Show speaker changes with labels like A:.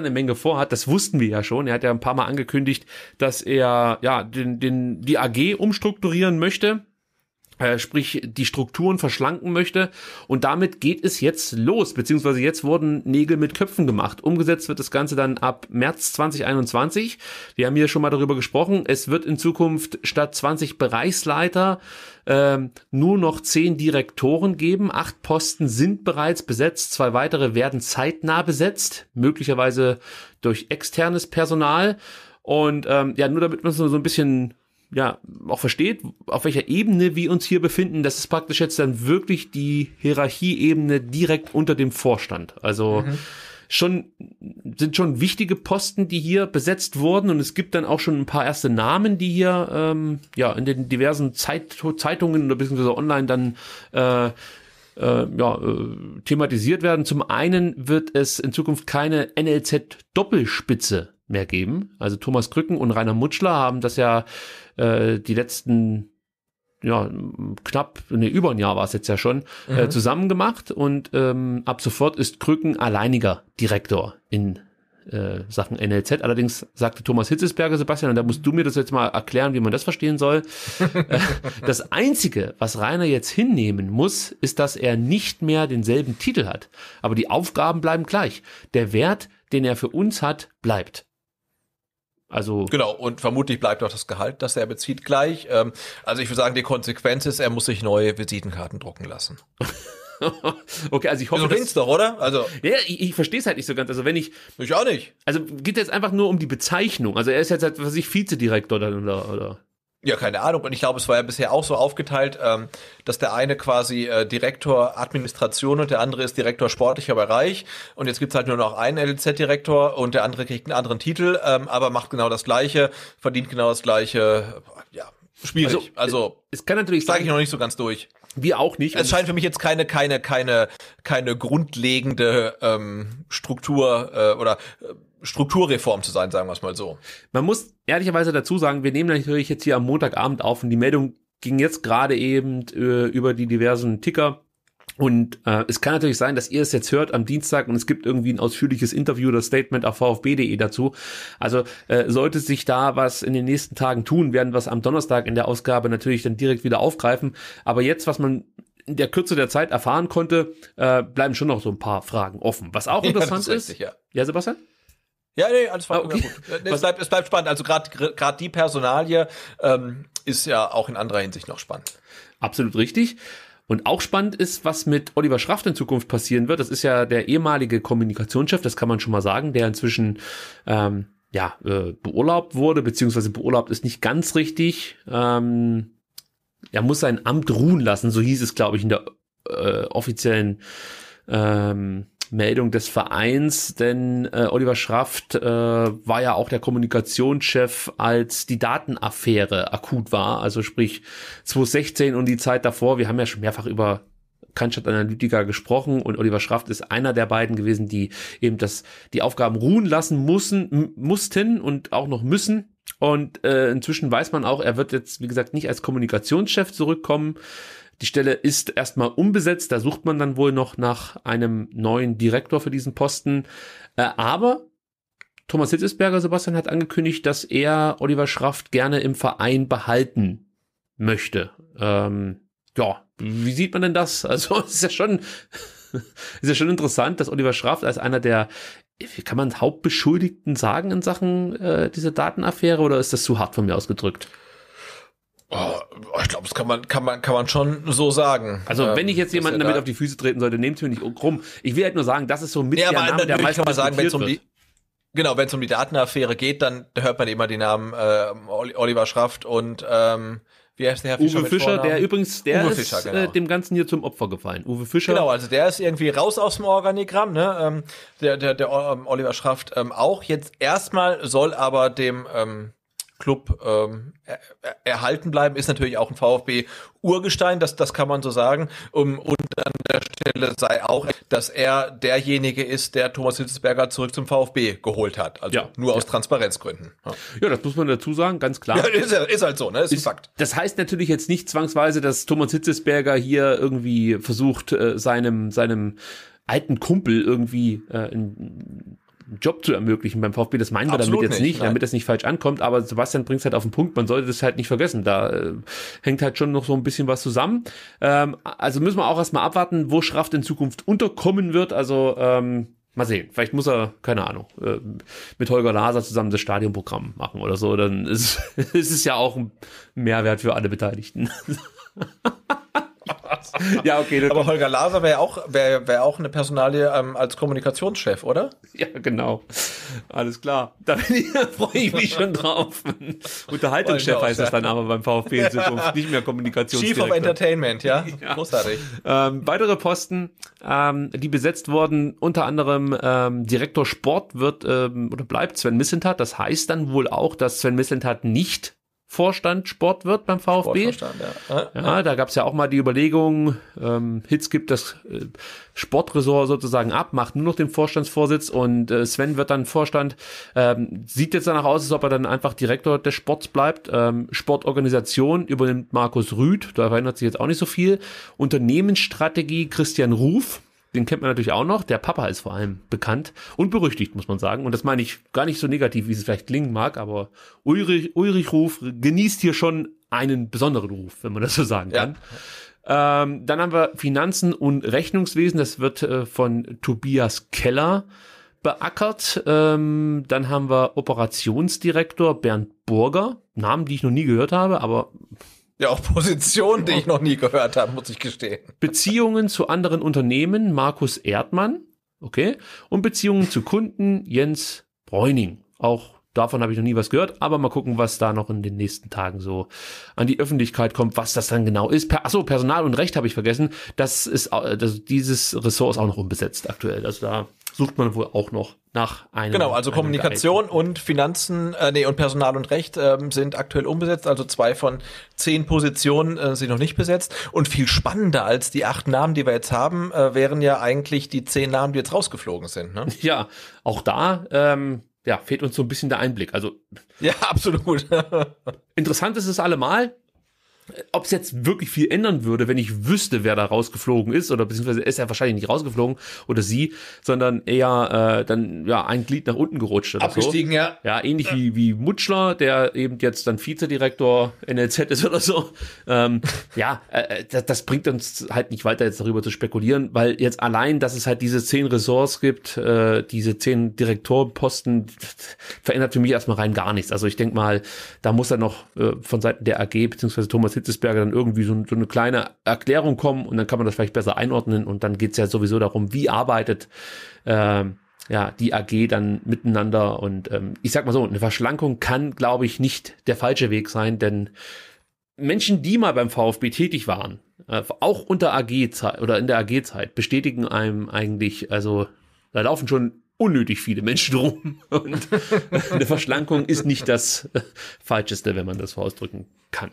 A: eine Menge vorhat, das wussten wir ja schon. Er hat ja ein paar Mal angekündigt, dass er ja den, den, die AG umstrukturieren möchte äh, sprich die Strukturen verschlanken möchte. Und damit geht es jetzt los, beziehungsweise jetzt wurden Nägel mit Köpfen gemacht. Umgesetzt wird das Ganze dann ab März 2021. Wir haben hier schon mal darüber gesprochen. Es wird in Zukunft statt 20 Bereichsleiter ähm, nur noch 10 Direktoren geben. Acht Posten sind bereits besetzt, zwei weitere werden zeitnah besetzt, möglicherweise durch externes Personal. Und ähm, ja, nur damit man so ein bisschen ja, auch versteht, auf welcher Ebene wir uns hier befinden. Das ist praktisch jetzt dann wirklich die Hierarchieebene direkt unter dem Vorstand. Also mhm. schon, sind schon wichtige Posten, die hier besetzt wurden und es gibt dann auch schon ein paar erste Namen, die hier, ähm, ja, in den diversen Zeit Zeitungen oder beziehungsweise online dann, äh, äh, ja, äh, thematisiert werden. Zum einen wird es in Zukunft keine NLZ-Doppelspitze mehr geben. Also Thomas Krücken und Rainer Mutschler haben das ja äh, die letzten ja, knapp, ne, über ein Jahr war es jetzt ja schon, äh, mhm. äh, zusammen gemacht und ähm, ab sofort ist Krücken alleiniger Direktor in äh, Sachen NLZ. Allerdings sagte Thomas Hitzesberger, Sebastian, und da musst du mir das jetzt mal erklären, wie man das verstehen soll. Äh, das Einzige, was Rainer jetzt hinnehmen muss, ist, dass er nicht mehr denselben Titel hat. Aber die Aufgaben bleiben gleich. Der Wert, den er für uns hat, bleibt. Also genau, und vermutlich bleibt auch das Gehalt, das er
B: bezieht, gleich. Ähm, also ich würde sagen, die Konsequenz ist, er muss sich neue Visitenkarten drucken lassen.
A: okay, also ich hoffe. Du gewinnst doch, oder? Also. Ja, ich, ich verstehe es halt nicht so ganz. Also wenn ich. Ich auch nicht. Also geht jetzt einfach nur um die Bezeichnung. Also er ist jetzt halt, was weiß ich, Vizedirektor oder, oder.
B: Ja, keine Ahnung. Und ich glaube, es war ja bisher auch so aufgeteilt, ähm, dass der eine quasi äh, Direktor Administration und der andere ist Direktor sportlicher Bereich. Und jetzt gibt's halt nur noch einen LZ-Direktor und der andere kriegt einen anderen Titel, ähm, aber macht genau das Gleiche, verdient genau das Gleiche. Ja, schwierig. Also, also es kann natürlich sein. Sag ich noch nicht so ganz durch. Wir auch nicht. Es also scheint für mich jetzt keine, keine, keine, keine grundlegende ähm, Struktur äh, oder
A: äh, Strukturreform zu sein, sagen wir es mal so. Man muss ehrlicherweise dazu sagen, wir nehmen natürlich jetzt hier am Montagabend auf und die Meldung ging jetzt gerade eben äh, über die diversen Ticker. Und äh, es kann natürlich sein, dass ihr es jetzt hört am Dienstag und es gibt irgendwie ein ausführliches Interview oder Statement auf vfb.de dazu. Also äh, sollte sich da was in den nächsten Tagen tun, werden wir es am Donnerstag in der Ausgabe natürlich dann direkt wieder aufgreifen. Aber jetzt, was man in der Kürze der Zeit erfahren konnte, äh, bleiben schon noch so ein paar Fragen offen. Was auch interessant ja, ist. Richtig, ja. ja, Sebastian?
B: Ja, nee, alles war ah, okay. gut. Äh, es bleibt, es bleibt spannend. Also gerade die Personalie ähm,
A: ist ja auch in anderer Hinsicht noch spannend. Absolut richtig. Und auch spannend ist, was mit Oliver Schraft in Zukunft passieren wird. Das ist ja der ehemalige Kommunikationschef, das kann man schon mal sagen, der inzwischen ähm, ja äh, beurlaubt wurde, beziehungsweise beurlaubt ist nicht ganz richtig. Ähm, er muss sein Amt ruhen lassen, so hieß es, glaube ich, in der äh, offiziellen ähm, Meldung des Vereins, denn äh, Oliver Schraft äh, war ja auch der Kommunikationschef, als die Datenaffäre akut war, also sprich 2016 und die Zeit davor. Wir haben ja schon mehrfach über Kantstadt Analytiker gesprochen und Oliver Schraft ist einer der beiden gewesen, die eben das, die Aufgaben ruhen lassen mussten, mussten und auch noch müssen. Und äh, inzwischen weiß man auch, er wird jetzt, wie gesagt, nicht als Kommunikationschef zurückkommen, die Stelle ist erstmal unbesetzt, da sucht man dann wohl noch nach einem neuen Direktor für diesen Posten. Äh, aber Thomas Hitzesberger, Sebastian, hat angekündigt, dass er Oliver Schraft gerne im Verein behalten möchte. Ähm, ja, wie sieht man denn das? Also, es ist ja schon, ist ja schon interessant, dass Oliver Schraft als einer der, wie kann man Hauptbeschuldigten sagen in Sachen äh, dieser Datenaffäre oder ist das zu hart von mir ausgedrückt?
B: Oh, ich glaube, das kann man, kann man, kann man schon so sagen. Also, wenn ich ähm, jetzt jemanden damit auf die
A: Füße treten sollte, nehmt mir nicht rum. Ich will halt nur sagen, das ist so mit ja, der aber Name, der meistens kann sagen, wenn es um die,
B: genau, wenn es um die Datenaffäre geht, dann hört man immer die Namen äh, Oliver Schraft und ähm, wie heißt der Herr Fischer? Uwe Fischer, der übrigens, der Uwe ist Fischer, äh, genau. äh,
A: dem Ganzen hier zum Opfer gefallen. Uwe Fischer. Genau,
B: also der ist irgendwie raus aus dem Organigramm, ne? Ähm, der, der, der ähm, Oliver Schraft ähm, auch. Jetzt erstmal soll aber dem ähm, Club ähm, erhalten bleiben, ist natürlich auch ein VfB Urgestein, das, das kann man so sagen. Um, und an der Stelle sei auch, dass er derjenige ist, der Thomas Hitzesberger zurück zum VfB geholt hat. Also ja, nur aus ja. Transparenzgründen. Ja. ja. das muss man dazu sagen, ganz klar. Ist, ist, halt so, ne?
A: Ist, ist, ein Fakt. Das heißt natürlich jetzt nicht zwangsweise, dass Thomas Hitzesberger hier irgendwie versucht, äh, seinem, seinem alten Kumpel irgendwie äh, ein Job zu ermöglichen. Beim VfB, das meinen wir damit jetzt nicht, nicht damit das nicht falsch ankommt, aber Sebastian bringt es halt auf den Punkt, man sollte das halt nicht vergessen. Da äh, hängt halt schon noch so ein bisschen was zusammen. Ähm, also müssen wir auch erstmal abwarten, wo Schraft in Zukunft unterkommen wird. Also ähm, Mal sehen, vielleicht muss er, keine Ahnung, äh, mit Holger Laser zusammen das Stadionprogramm machen oder so. Dann ist, ist es ja auch ein Mehrwert für alle Beteiligten.
B: ja, okay. Aber Holger Laser wäre auch, wär, wär auch eine Personalie ähm, als Kommunikationschef, oder? Ja, genau.
A: Alles klar. Da freue ich mich schon drauf. Unterhaltungschef heißt das dann aber beim VfB in Zukunft, nicht mehr Kommunikationschef. Chief of Entertainment, ja? ja. Großartig. Ähm, weitere Posten, ähm, die besetzt wurden, unter anderem ähm, Direktor Sport wird ähm, oder bleibt Sven Missentat. Das heißt dann wohl auch, dass Sven Missentat nicht Vorstand Sport wird beim VfB. Ja. ja. da gab es ja auch mal die Überlegung, ähm, Hitz gibt das äh, Sportressort sozusagen ab, macht nur noch den Vorstandsvorsitz und äh, Sven wird dann Vorstand. Ähm, sieht jetzt danach aus, als ob er dann einfach Direktor des Sports bleibt. Ähm, Sportorganisation übernimmt Markus Rüth, da verändert sich jetzt auch nicht so viel. Unternehmensstrategie Christian Ruf den kennt man natürlich auch noch. Der Papa ist vor allem bekannt und berüchtigt, muss man sagen. Und das meine ich gar nicht so negativ, wie es vielleicht klingen mag, aber Ulrich, Ulrich Ruf genießt hier schon einen besonderen Ruf, wenn man das so sagen kann. Ja. Ähm, dann haben wir Finanzen und Rechnungswesen. Das wird äh, von Tobias Keller beackert. Ähm, dann haben wir Operationsdirektor Bernd Burger. Namen, die ich noch nie gehört habe, aber
B: ja, auch Positionen, die ich noch nie gehört habe, muss ich gestehen.
A: Beziehungen zu anderen Unternehmen, Markus Erdmann, okay. Und Beziehungen zu Kunden, Jens Bräuning. Auch davon habe ich noch nie was gehört, aber mal gucken, was da noch in den nächsten Tagen so an die Öffentlichkeit kommt, was das dann genau ist. Per Achso, Personal und Recht habe ich vergessen. Das ist, äh, das, dieses Ressort ist auch noch unbesetzt aktuell. Also da sucht man wohl auch noch nach einem. Genau, also einem Kommunikation
B: geeignet. und Finanzen, äh, nee, und Personal und Recht äh, sind aktuell unbesetzt, also zwei von zehn Positionen äh, sind noch nicht besetzt. Und viel spannender als die acht Namen, die wir jetzt haben, äh, wären ja eigentlich die zehn Namen, die jetzt rausgeflogen sind. Ne? Ja, auch da ähm,
A: ja, fehlt uns so ein bisschen der Einblick. Also ja, absolut. interessant ist es allemal ob es jetzt wirklich viel ändern würde, wenn ich wüsste, wer da rausgeflogen ist, oder beziehungsweise ist er wahrscheinlich nicht rausgeflogen oder sie, sondern eher äh, dann ja ein Glied nach unten gerutscht. Oder Abgestiegen, so. ja. Ja, ähnlich ja. wie, wie Mutschler, der eben jetzt dann Vizedirektor NLZ ist oder so. Ähm, ja, äh, äh das, das, bringt uns halt nicht weiter, jetzt darüber zu spekulieren, weil jetzt allein, dass es halt diese zehn Ressorts gibt, äh, diese zehn Direktorposten, verändert für mich erstmal rein gar nichts. Also ich denke mal, da muss er noch äh, von Seiten der AG beziehungsweise Thomas Hitzesberger dann irgendwie so, so, eine kleine Erklärung kommen und dann kann man das vielleicht besser einordnen und dann geht's ja sowieso darum, wie arbeitet äh, ja, die AG dann miteinander und ähm, ich sag mal so, eine Verschlankung kann, glaube ich, nicht der falsche Weg sein, denn Menschen, die mal beim VfB tätig waren, äh, auch unter AG-Zeit oder in der AG-Zeit, bestätigen einem eigentlich, also da laufen schon unnötig viele Menschen rum. Und eine Verschlankung ist nicht das äh, Falscheste, wenn man das so ausdrücken kann.